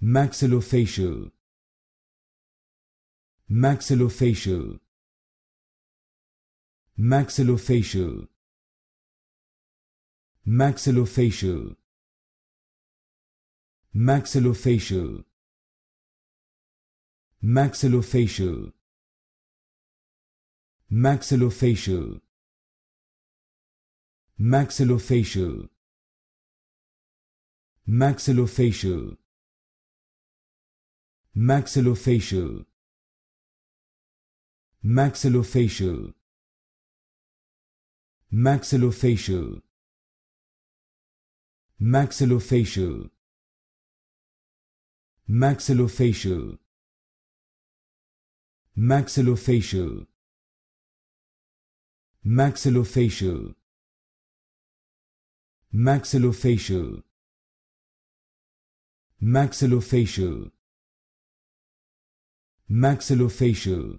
maxillofacial maxillofacial maxillofacial maxillofacial maxillofacial maxillofacial maxillofacial maxillofacial maxillofacial maxillofacial maxillofacial maxillofacial maxillofacial maxillofacial maxillofacial maxillofacial maxillofacial maxillofacial maxillofacial